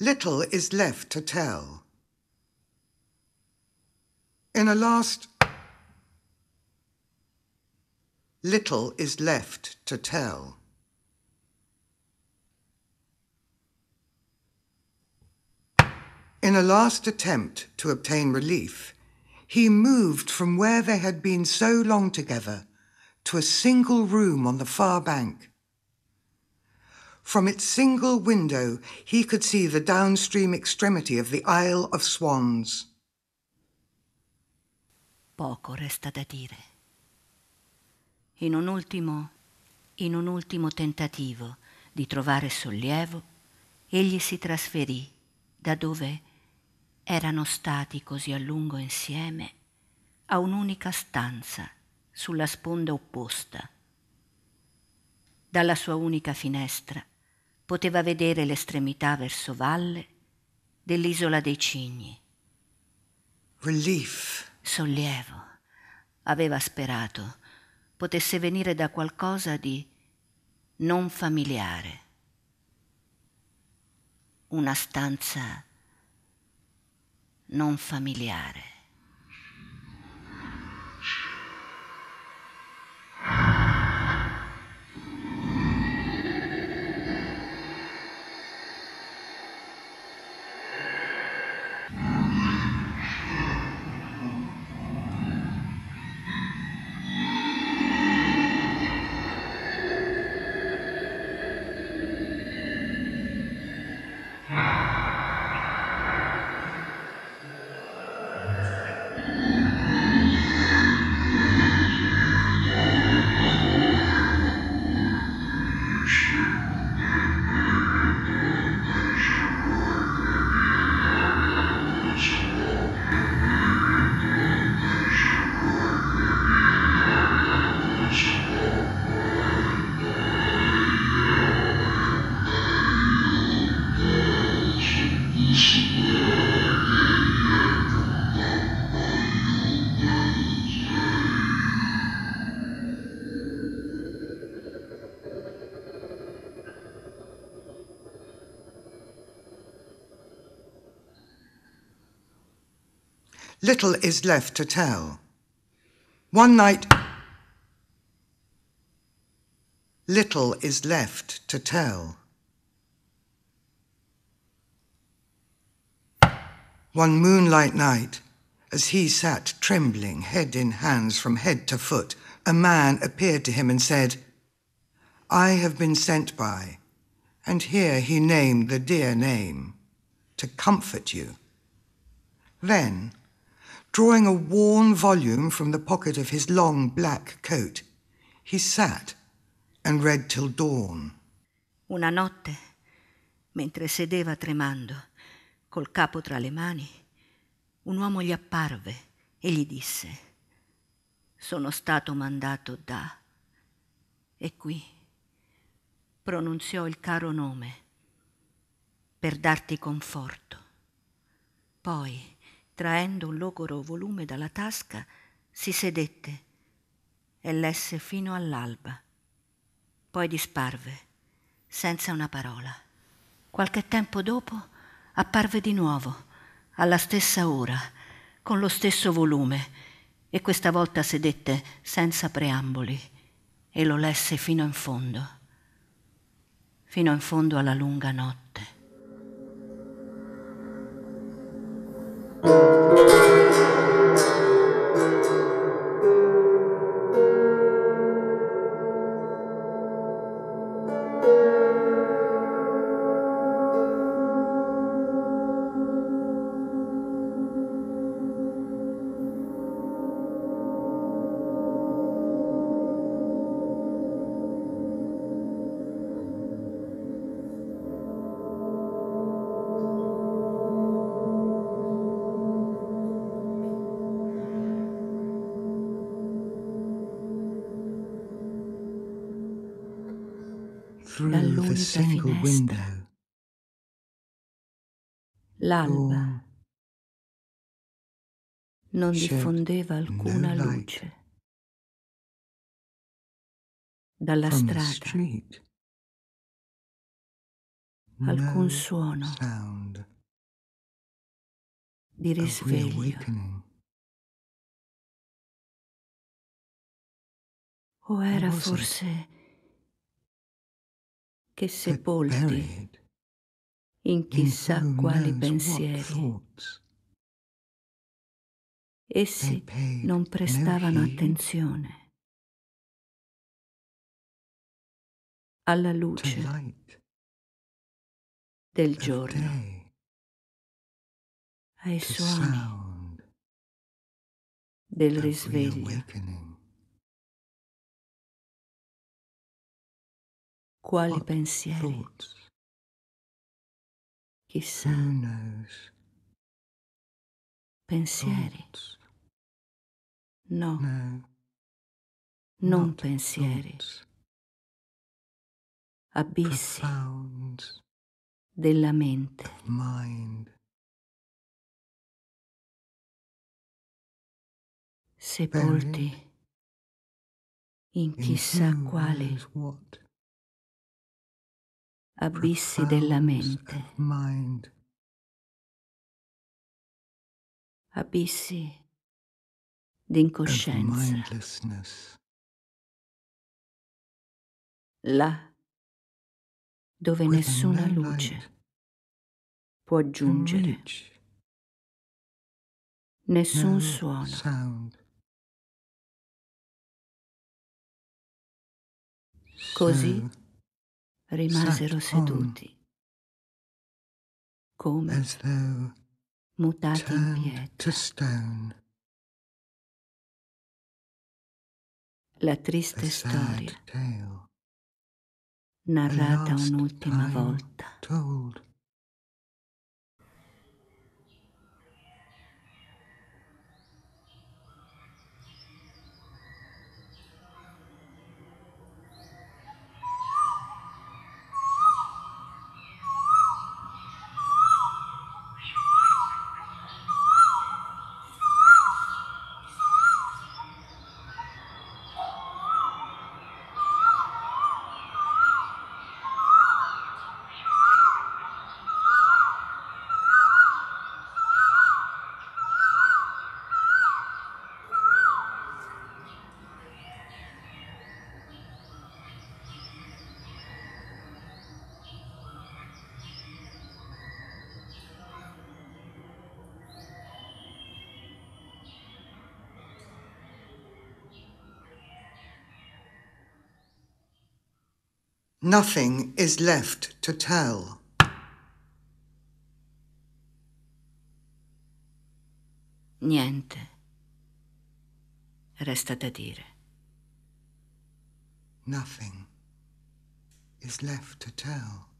little is left to tell. In a last little is left to tell. In a last attempt to obtain relief, he moved from where they had been so long together to a single room on the far bank From its single window, he could see the downstream extremity of the Isle of Swans. Poco resta da dire. In un ultimo, in un ultimo tentativo di trovare sollievo, egli si trasferì da dove erano stati così a lungo insieme a un'unica stanza sulla sponda opposta. Dalla sua unica finestra poteva vedere l'estremità verso valle dell'isola dei cigni. Relief. Sollievo. Aveva sperato potesse venire da qualcosa di non familiare. Una stanza non familiare. little is left to tell. One night, little is left to tell. One moonlight night, as he sat trembling, head in hands from head to foot, a man appeared to him and said, I have been sent by, and here he named the dear name, to comfort you. Then, Drawing a worn volume from the pocket of his long black coat, he sat and read till dawn. Una notte, mentre sedeva tremando, col capo tra le mani, un uomo gli apparve e gli disse, sono stato mandato da... E qui pronunziò il caro nome per darti conforto. Poi traendo un logoro volume dalla tasca, si sedette e lesse fino all'alba. Poi disparve, senza una parola. Qualche tempo dopo apparve di nuovo, alla stessa ora, con lo stesso volume, e questa volta sedette senza preamboli e lo lesse fino in fondo, fino in fondo alla lunga notte. through the single finestra. window. L'alba oh. non certo, diffondeva alcuna no luce dalla strada, no alcun suono di risveglio. O era forse che sepolti in chissà quali pensieri. Essi non prestavano attenzione alla luce del giorno, ai suoni del risveglio. quali What pensieri. Thoughts? Chissà. Who knows? Pensieri. Thoughts. No. no. Non pensieri. Thoughts. Abissi. Profound. Della mente. Mind. Sepolti. Buried in chissà in quale abissi della mente, abissi d'incoscienza. Là dove nessuna luce può giungere, nessun suono. Così rimasero oh. seduti, come mutati in pietra. La triste storia narrata un'ultima volta. Nothing is left to tell. Niente. Resta da dire. Nothing is left to tell.